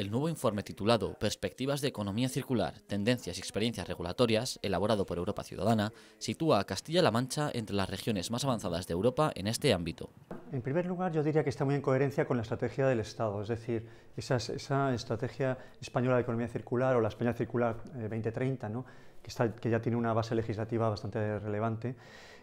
El nuevo informe titulado Perspectivas de Economía Circular, Tendencias y Experiencias Regulatorias, elaborado por Europa Ciudadana, sitúa a Castilla-La Mancha entre las regiones más avanzadas de Europa en este ámbito. En primer lugar, yo diría que está muy en coherencia con la estrategia del Estado, es decir, esa estrategia española de economía circular o la España circular 2030, eh, que, está, que ya tiene una base legislativa bastante relevante,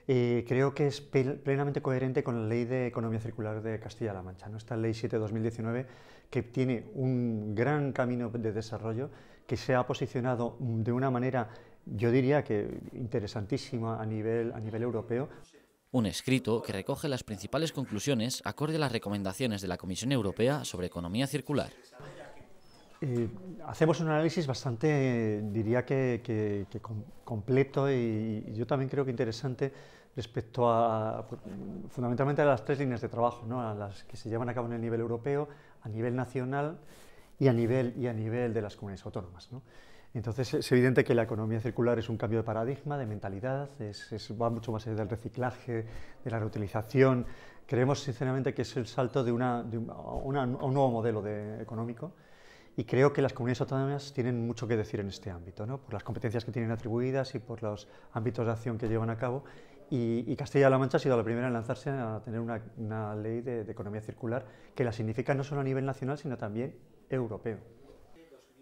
eh, creo que es plenamente coherente con la ley de economía circular de Castilla-La Mancha, ¿no? esta ley 7-2019, que tiene un gran camino de desarrollo, que se ha posicionado de una manera, yo diría que interesantísima a nivel, a nivel europeo un escrito que recoge las principales conclusiones acorde a las recomendaciones de la Comisión Europea sobre economía circular. Eh, hacemos un análisis bastante, diría que, completo y, yo también creo que interesante respecto a, fundamentalmente a las tres líneas de trabajo, ¿no? a las que se llevan a cabo en el nivel europeo, a nivel nacional y a nivel, y a nivel de las comunidades autónomas. Entonces es evidente que la economía circular es un cambio de paradigma, de mentalidad, va mucho más allá del reciclaje, de la reutilización. Creemos sinceramente que es el salto de, un nuevo modelo económico y creo que las comunidades autónomas tienen mucho que decir en este ámbito, por las competencias que tienen atribuidas y por los ámbitos de acción que llevan a cabo. Y, Castilla-La Mancha ha sido la primera en lanzarse a tener una, ley de, de economía circular que la significa no solo a nivel nacional, sino también europeo.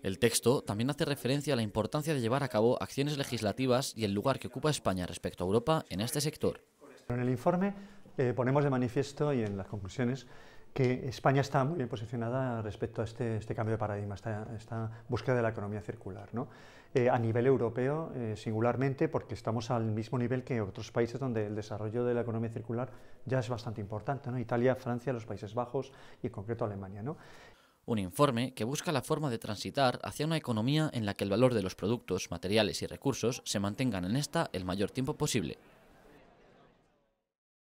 El texto también hace referencia a la importancia de llevar a cabo acciones legislativas y el lugar que ocupa España respecto a Europa en este sector. En el informe eh, ponemos de manifiesto y en las conclusiones que España está muy bien posicionada respecto a este, este cambio de paradigma, esta, esta, búsqueda de la economía circular. ¿no? Eh, a nivel europeo, eh, singularmente, porque estamos al mismo nivel que otros países donde el desarrollo de la economía circular ya es bastante importante. ¿no? Italia, Francia, los Países Bajos y en concreto Alemania. ¿no? un informe que busca la forma de transitar hacia una economía en la que el valor de los productos, materiales y recursos se mantengan en esta el mayor tiempo posible.